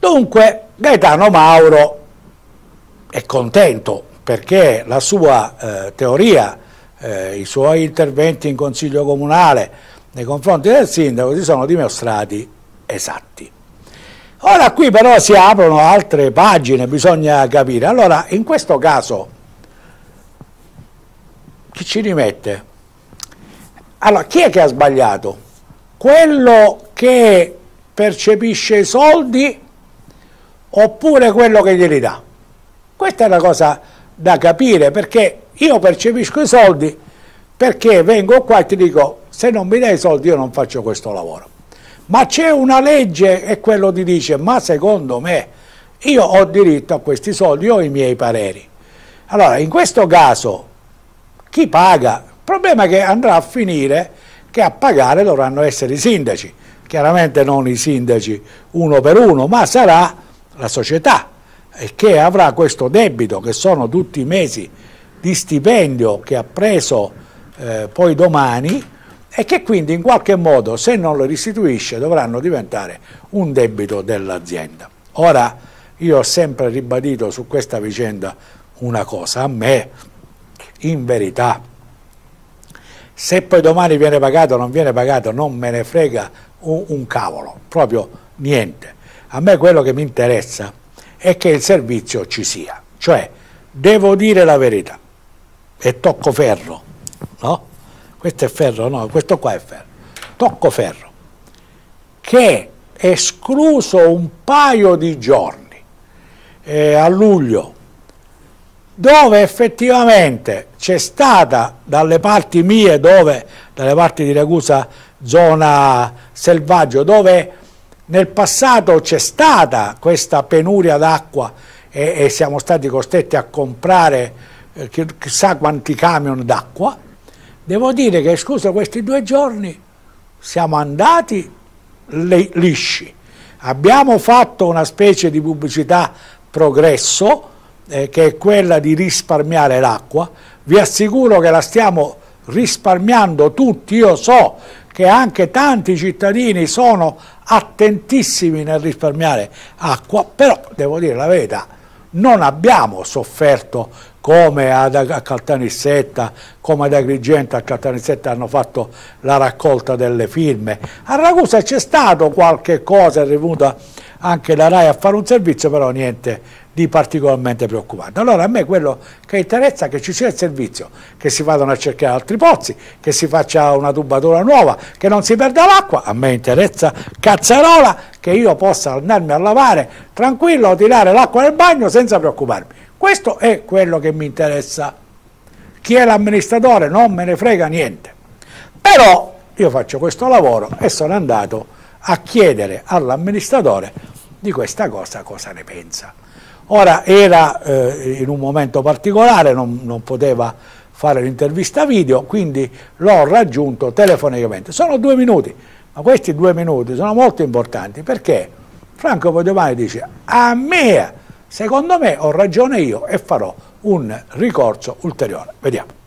Dunque Gaetano Mauro è contento perché la sua eh, teoria, eh, i suoi interventi in consiglio comunale nei confronti del sindaco si sono dimostrati esatti. Ora qui però si aprono altre pagine, bisogna capire. Allora, in questo caso, chi ci rimette? Allora, chi è che ha sbagliato? Quello che percepisce i soldi oppure quello che glieli dà. Questa è una cosa da capire perché io percepisco i soldi perché vengo qua e ti dico se non mi dai i soldi io non faccio questo lavoro. Ma c'è una legge e quello ti dice ma secondo me io ho diritto a questi soldi, io ho i miei pareri. Allora in questo caso chi paga? Il problema è che andrà a finire che a pagare dovranno essere i sindaci, chiaramente non i sindaci uno per uno, ma sarà la società e che avrà questo debito che sono tutti i mesi di stipendio che ha preso eh, poi domani e che quindi in qualche modo se non lo restituisce dovranno diventare un debito dell'azienda. Ora io ho sempre ribadito su questa vicenda una cosa, a me in verità se poi domani viene pagato o non viene pagato non me ne frega un, un cavolo, proprio niente a me quello che mi interessa è che il servizio ci sia, cioè devo dire la verità e tocco ferro, no? Questo è ferro, no, questo qua è ferro. Tocco ferro che escluso un paio di giorni eh, a luglio dove effettivamente c'è stata dalle parti mie, dove, dalle parti di Ragusa, zona selvaggio, dove nel passato c'è stata questa penuria d'acqua e, e, siamo stati costretti a comprare eh, chissà quanti camion d'acqua. Devo dire che, scusa, questi due giorni siamo andati le, lisci. Abbiamo fatto una specie di pubblicità progresso, eh, che è quella di risparmiare l'acqua. Vi assicuro che la stiamo risparmiando tutti, io so che anche tanti cittadini sono attentissimi nel risparmiare acqua, però devo dire la verità, non abbiamo sofferto come ad, a Caltanissetta, come ad Agrigento a Caltanissetta hanno fatto la raccolta delle firme. A Ragusa c'è stato qualche cosa, è venuta anche la RAI a fare un servizio, però niente di particolarmente preoccupante. Allora a me quello che interessa è che ci sia il servizio, che si vadano a cercare altri pozzi, che si faccia una tubatura nuova, che non si perda l'acqua, a me interessa cazzarola, che io possa andarmi a lavare tranquillo, tirare l'acqua nel bagno senza preoccuparmi. Questo è quello che mi interessa. Chi è l'amministratore non me ne frega niente. Però io faccio questo lavoro e sono andato a chiedere all'amministratore di questa cosa cosa ne pensa. Ora era eh, in un momento particolare, non, non poteva fare l'intervista video, quindi l'ho raggiunto telefonicamente. Sono due minuti, ma questi due minuti sono molto importanti perché Franco Podemani dice a me, secondo me ho ragione io e farò un ricorso ulteriore. Vediamo.